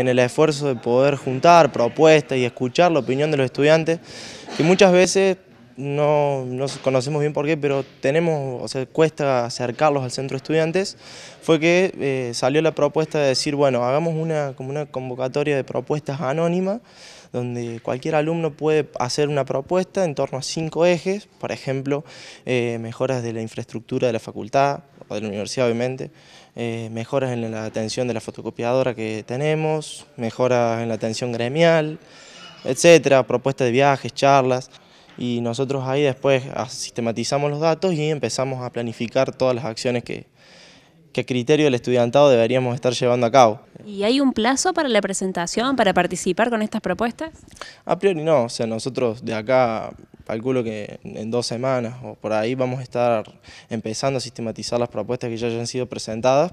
En el esfuerzo de poder juntar propuestas y escuchar la opinión de los estudiantes, y muchas veces no, no, conocemos bien por qué, pero tenemos, o sea, cuesta acercarlos al centro de estudiantes, fue que eh, salió la propuesta de decir, bueno, hagamos una, como una convocatoria de propuestas anónimas, donde cualquier alumno puede hacer una propuesta en torno a cinco ejes, por ejemplo, eh, mejoras de la infraestructura de la facultad, o de la universidad obviamente, eh, mejoras en la atención de la fotocopiadora que tenemos, mejoras en la atención gremial, etcétera, propuestas de viajes, charlas y nosotros ahí después ah, sistematizamos los datos y empezamos a planificar todas las acciones que, a criterio del estudiantado deberíamos estar llevando a cabo. ¿Y hay un plazo para la presentación, para participar con estas propuestas? A priori no, o sea, nosotros de acá calculo que en dos semanas o por ahí vamos a estar empezando a sistematizar las propuestas que ya hayan sido presentadas,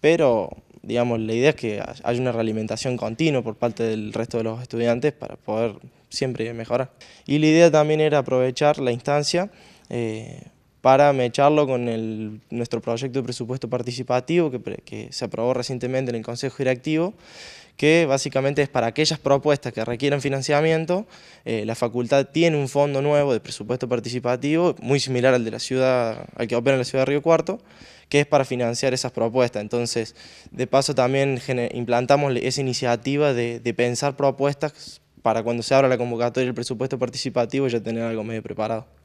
pero digamos, la idea es que haya una realimentación continua por parte del resto de los estudiantes para poder siempre mejorar. Y la idea también era aprovechar la instancia eh, para mecharlo con nuestro proyecto de presupuesto participativo que, se aprobó recientemente en el Consejo Directivo, que básicamente es para aquellas propuestas que requieran financiamiento, eh, la facultad tiene un fondo nuevo de presupuesto participativo, muy similar al de la ciudad, al que opera en la ciudad de Río Cuarto, que es para financiar esas propuestas. Entonces, de paso también implantamos esa iniciativa de, de pensar propuestas para cuando se abra la convocatoria del presupuesto participativo ya tener algo medio preparado.